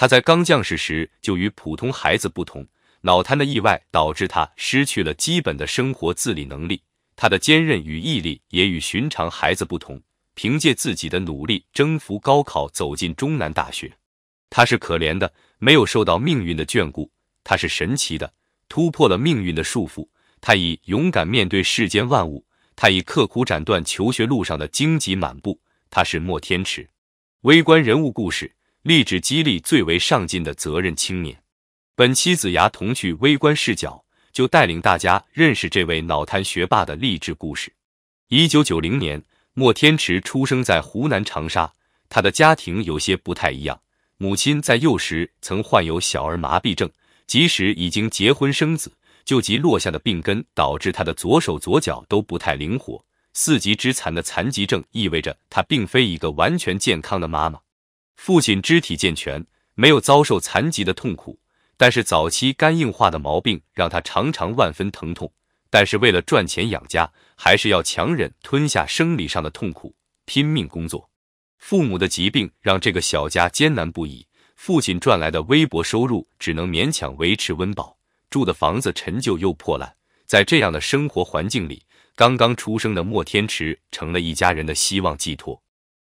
他在刚降世时就与普通孩子不同，脑瘫的意外导致他失去了基本的生活自理能力。他的坚韧与毅力也与寻常孩子不同，凭借自己的努力征服高考，走进中南大学。他是可怜的，没有受到命运的眷顾；他是神奇的，突破了命运的束缚。他以勇敢面对世间万物，他以刻苦斩断求学路上的荆棘满布。他是莫天池，微观人物故事。励志激励最为上进的责任青年，本期子牙童趣微观视角就带领大家认识这位脑瘫学霸的励志故事。一九九零年，莫天池出生在湖南长沙。他的家庭有些不太一样，母亲在幼时曾患有小儿麻痹症，即使已经结婚生子，旧疾落下的病根导致他的左手左脚都不太灵活。四级之残的残疾症意味着他并非一个完全健康的妈妈。父亲肢体健全，没有遭受残疾的痛苦，但是早期肝硬化的毛病让他常常万分疼痛。但是为了赚钱养家，还是要强忍吞下生理上的痛苦，拼命工作。父母的疾病让这个小家艰难不已，父亲赚来的微薄收入只能勉强维持温饱，住的房子陈旧又破烂。在这样的生活环境里，刚刚出生的莫天池成了一家人的希望寄托。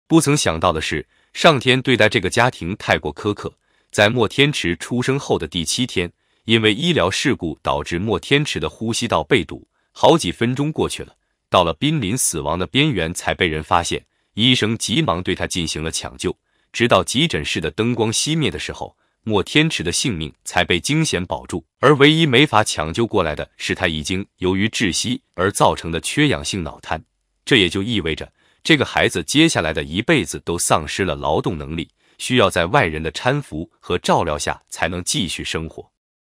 不曾想到的是。上天对待这个家庭太过苛刻，在莫天池出生后的第七天，因为医疗事故导致莫天池的呼吸道被堵，好几分钟过去了，到了濒临死亡的边缘才被人发现。医生急忙对他进行了抢救，直到急诊室的灯光熄灭的时候，莫天池的性命才被惊险保住。而唯一没法抢救过来的是，他已经由于窒息而造成的缺氧性脑瘫，这也就意味着。这个孩子接下来的一辈子都丧失了劳动能力，需要在外人的搀扶和照料下才能继续生活。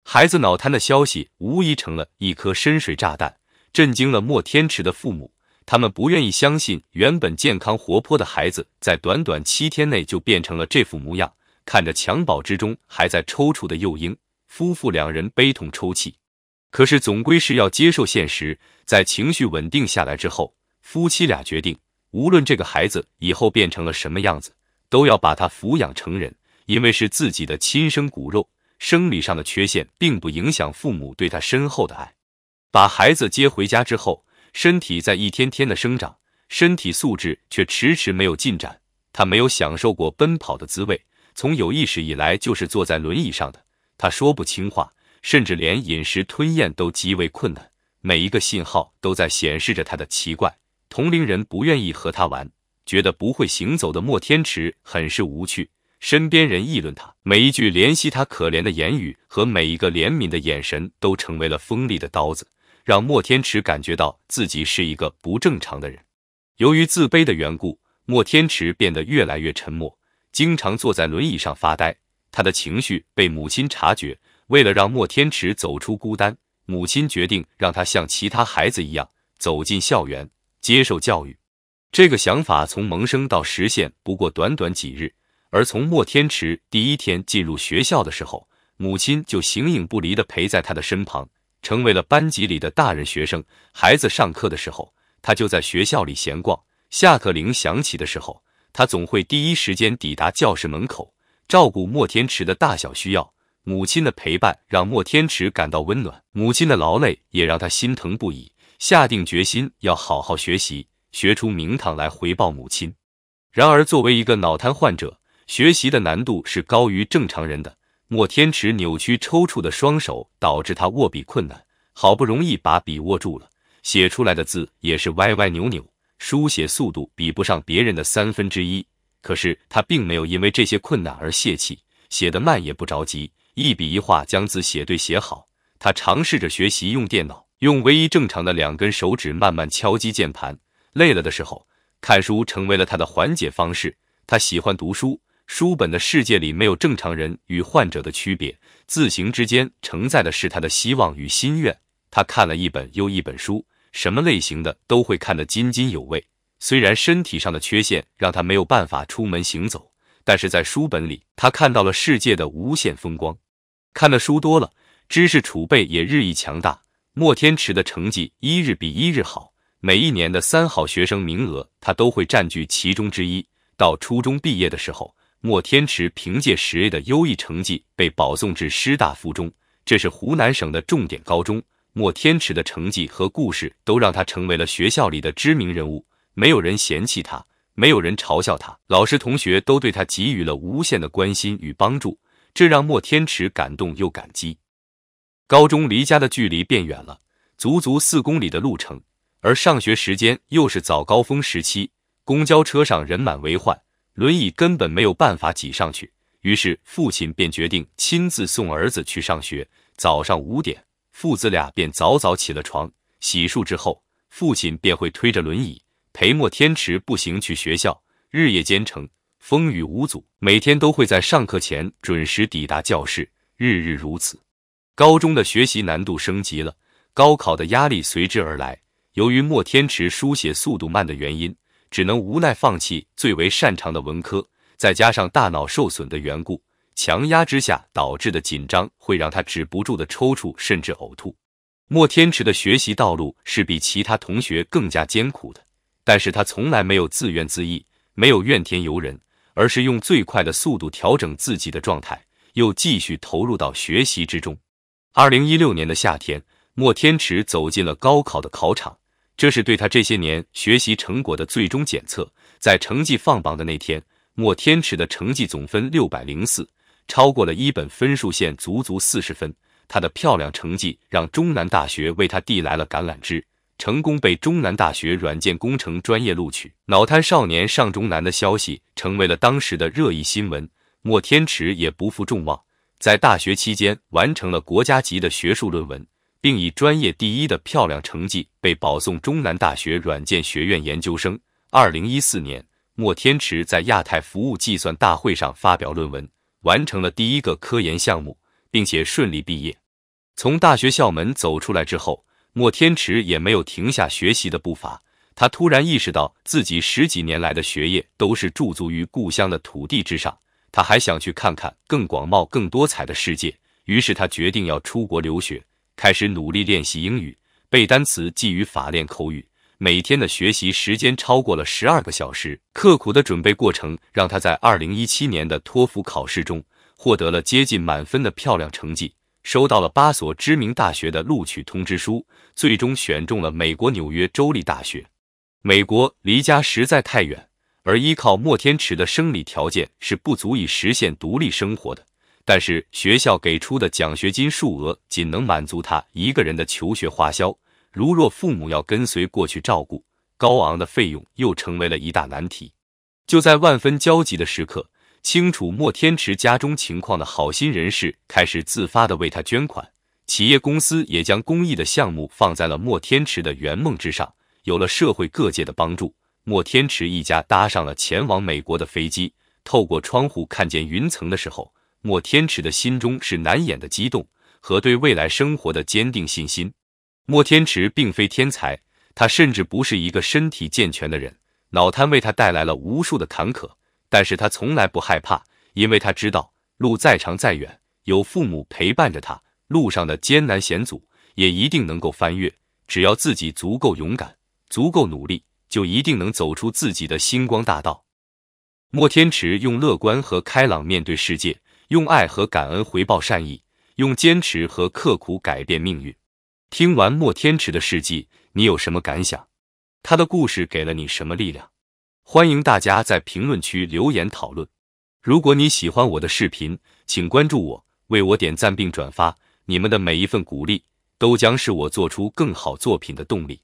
孩子脑瘫的消息无疑成了一颗深水炸弹，震惊了莫天池的父母。他们不愿意相信，原本健康活泼的孩子在短短七天内就变成了这副模样。看着襁褓之中还在抽搐的幼婴，夫妇两人悲痛抽泣。可是总归是要接受现实，在情绪稳定下来之后，夫妻俩决定。无论这个孩子以后变成了什么样子，都要把他抚养成人，因为是自己的亲生骨肉，生理上的缺陷并不影响父母对他深厚的爱。把孩子接回家之后，身体在一天天的生长，身体素质却迟迟没有进展。他没有享受过奔跑的滋味，从有意识以来就是坐在轮椅上的。他说不清话，甚至连饮食吞咽都极为困难，每一个信号都在显示着他的奇怪。同龄人不愿意和他玩，觉得不会行走的莫天池很是无趣。身边人议论他，每一句怜惜他可怜的言语和每一个怜悯的眼神，都成为了锋利的刀子，让莫天池感觉到自己是一个不正常的人。由于自卑的缘故，莫天池变得越来越沉默，经常坐在轮椅上发呆。他的情绪被母亲察觉，为了让莫天池走出孤单，母亲决定让他像其他孩子一样走进校园。接受教育，这个想法从萌生到实现不过短短几日。而从莫天池第一天进入学校的时候，母亲就形影不离地陪在他的身旁，成为了班级里的大人学生。孩子上课的时候，他就在学校里闲逛；下课铃响起的时候，他总会第一时间抵达教室门口，照顾莫天池的大小需要。母亲的陪伴让莫天池感到温暖，母亲的劳累也让他心疼不已。下定决心要好好学习，学出名堂来回报母亲。然而，作为一个脑瘫患者，学习的难度是高于正常人的。莫天池扭曲抽搐的双手导致他握笔困难，好不容易把笔握住了，写出来的字也是歪歪扭扭，书写速度比不上别人的三分之一。可是他并没有因为这些困难而泄气，写得慢也不着急，一笔一画将字写对写好。他尝试着学习用电脑。用唯一正常的两根手指慢慢敲击键盘，累了的时候，看书成为了他的缓解方式。他喜欢读书，书本的世界里没有正常人与患者的区别，字形之间承载的是他的希望与心愿。他看了一本又一本书，什么类型的都会看得津津有味。虽然身体上的缺陷让他没有办法出门行走，但是在书本里，他看到了世界的无限风光。看的书多了，知识储备也日益强大。莫天池的成绩一日比一日好，每一年的三好学生名额他都会占据其中之一。到初中毕业的时候，莫天池凭借十 A 的优异成绩被保送至师大附中，这是湖南省的重点高中。莫天池的成绩和故事都让他成为了学校里的知名人物，没有人嫌弃他，没有人嘲笑他，老师同学都对他给予了无限的关心与帮助，这让莫天池感动又感激。高中离家的距离变远了，足足四公里的路程，而上学时间又是早高峰时期，公交车上人满为患，轮椅根本没有办法挤上去。于是父亲便决定亲自送儿子去上学。早上五点，父子俩便早早起了床，洗漱之后，父亲便会推着轮椅陪莫天池步行去学校，日夜兼程，风雨无阻。每天都会在上课前准时抵达教室，日日如此。高中的学习难度升级了，高考的压力随之而来。由于莫天池书写速度慢的原因，只能无奈放弃最为擅长的文科。再加上大脑受损的缘故，强压之下导致的紧张会让他止不住的抽搐，甚至呕吐。莫天池的学习道路是比其他同学更加艰苦的，但是他从来没有自怨自艾，没有怨天尤人，而是用最快的速度调整自己的状态，又继续投入到学习之中。二零一六年的夏天，莫天池走进了高考的考场，这是对他这些年学习成果的最终检测。在成绩放榜的那天，莫天池的成绩总分六百零四，超过了一本分数线足足四十分。他的漂亮成绩让中南大学为他递来了橄榄枝，成功被中南大学软件工程专业录取。脑瘫少年上中南的消息成为了当时的热议新闻。莫天池也不负众望。在大学期间，完成了国家级的学术论文，并以专业第一的漂亮成绩被保送中南大学软件学院研究生。二零一四年，莫天池在亚太服务计算大会上发表论文，完成了第一个科研项目，并且顺利毕业。从大学校门走出来之后，莫天池也没有停下学习的步伐。他突然意识到，自己十几年来的学业都是驻足于故乡的土地之上。他还想去看看更广袤、更多彩的世界，于是他决定要出国留学，开始努力练习英语、背单词、记语法、练口语，每天的学习时间超过了十二个小时。刻苦的准备过程让他在二零一七年的托福考试中获得了接近满分的漂亮成绩，收到了八所知名大学的录取通知书，最终选中了美国纽约州立大学。美国离家实在太远。而依靠莫天池的生理条件是不足以实现独立生活的，但是学校给出的奖学金数额仅能满足他一个人的求学花销。如若父母要跟随过去照顾，高昂的费用又成为了一大难题。就在万分焦急的时刻，清楚莫天池家中情况的好心人士开始自发的为他捐款，企业公司也将公益的项目放在了莫天池的圆梦之上。有了社会各界的帮助。莫天池一家搭上了前往美国的飞机。透过窗户看见云层的时候，莫天池的心中是难掩的激动和对未来生活的坚定信心。莫天池并非天才，他甚至不是一个身体健全的人，脑瘫为他带来了无数的坎坷，但是他从来不害怕，因为他知道，路再长再远，有父母陪伴着他，路上的艰难险阻也一定能够翻越。只要自己足够勇敢，足够努力。就一定能走出自己的星光大道。莫天池用乐观和开朗面对世界，用爱和感恩回报善意，用坚持和刻苦改变命运。听完莫天池的事迹，你有什么感想？他的故事给了你什么力量？欢迎大家在评论区留言讨论。如果你喜欢我的视频，请关注我，为我点赞并转发。你们的每一份鼓励，都将是我做出更好作品的动力。